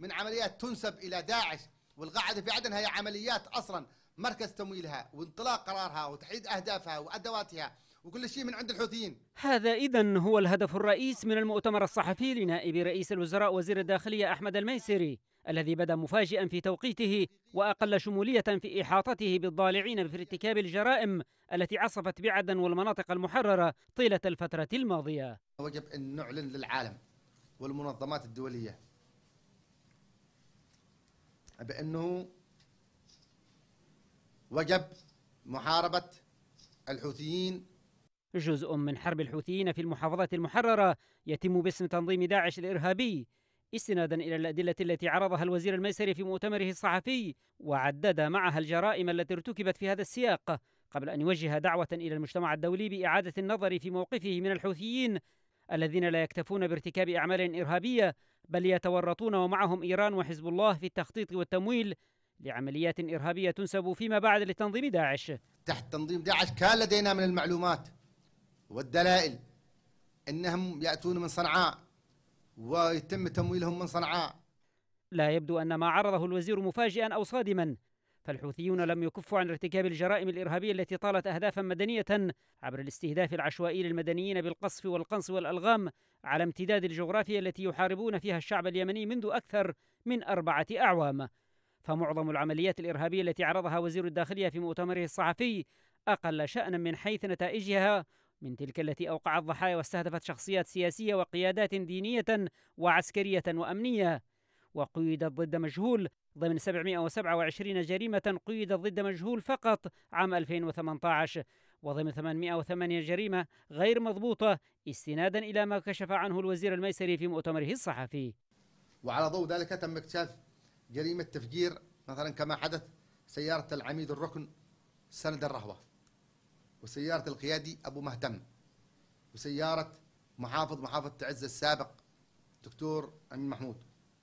من عمليات تنسب إلى داعش والقاعدة في عدن هي عمليات أصلا مركز تمويلها وانطلاق قرارها وتحديد أهدافها وأدواتها وكل شيء من عند الحوثيين هذا إذا هو الهدف الرئيس من المؤتمر الصحفي لنائب رئيس الوزراء وزير الداخلية أحمد الميسري الذي بدا مفاجئا في توقيته واقل شموليه في احاطته بالضالعين في ارتكاب الجرائم التي عصفت بعدن والمناطق المحرره طيله الفتره الماضيه. وجب ان نعلن للعالم والمنظمات الدوليه بأنه وجب محاربة الحوثيين جزء من حرب الحوثيين في المحافظة المحررة يتم باسم تنظيم داعش الإرهابي استنادا إلى الأدلة التي عرضها الوزير الميسري في مؤتمره الصحفي وعدد معها الجرائم التي ارتكبت في هذا السياق قبل أن يوجه دعوة إلى المجتمع الدولي بإعادة النظر في موقفه من الحوثيين الذين لا يكتفون بارتكاب أعمال إرهابية بل يتورطون ومعهم إيران وحزب الله في التخطيط والتمويل لعمليات إرهابية تنسب فيما بعد لتنظيم داعش تحت تنظيم داعش كان لدينا من المعلومات والدلائل أنهم يأتون من صنعاء ويتم تمويلهم من صنعاء لا يبدو أن ما عرضه الوزير مفاجئا أو صادما فالحوثيون لم يكفوا عن ارتكاب الجرائم الإرهابية التي طالت أهدافا مدنية عبر الاستهداف العشوائي للمدنيين بالقصف والقنص والألغام على امتداد الجغرافيا التي يحاربون فيها الشعب اليمني منذ أكثر من أربعة أعوام فمعظم العمليات الإرهابية التي عرضها وزير الداخلية في مؤتمره الصحفي أقل شأنا من حيث نتائجها من تلك التي أوقعت ضحايا واستهدفت شخصيات سياسية وقيادات دينية وعسكرية وأمنية وقيدت ضد مجهول ضمن 727 جريمة قيدت ضد مجهول فقط عام 2018 وضمن 808 جريمة غير مضبوطة استنادا إلى ما كشف عنه الوزير الميسري في مؤتمره الصحفي وعلى ضوء ذلك تم اكتشاف جريمة تفجير مثلا كما حدث سيارة العميد الركن سند الرهوة وسيارة القيادي أبو مهتم وسيارة محافظ محافظة تعز السابق دكتور أمين محمود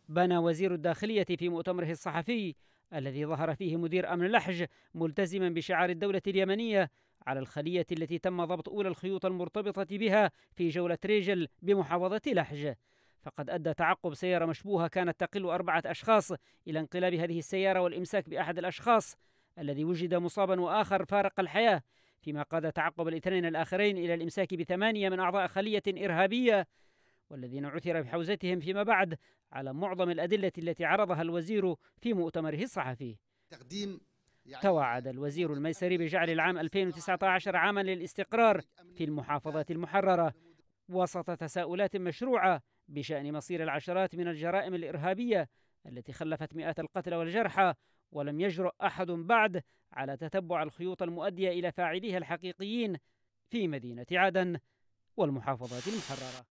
بنى وزير الداخلية في مؤتمره الصحفي الذي ظهر فيه مدير أمن لحج ملتزما بشعار الدولة اليمنية على الخلية التي تم ضبط أولى الخيوط المرتبطة بها في جولة ريجل بمحافظة لحج فقد أدى تعقب سيارة مشبوهة كانت تقل أربعة أشخاص إلى انقلاب هذه السيارة والإمساك بأحد الأشخاص الذي وجد مصابا وآخر فارق الحياة فيما قاد تعقب الاثنين الآخرين إلى الإمساك بثمانية من أعضاء خلية إرهابية والذين عثر بحوزتهم فيما بعد على معظم الأدلة التي عرضها الوزير في مؤتمره الصحفي تقديم يعني توعد الوزير الميسري بجعل العام 2019 عاما للاستقرار في المحافظات المحررة وسط تساؤلات مشروعة بشأن مصير العشرات من الجرائم الإرهابية التي خلفت مئات القتلى والجرحى ولم يجرؤ أحد بعد على تتبع الخيوط المؤدية إلى فاعليها الحقيقيين في مدينة عدن والمحافظات المحررة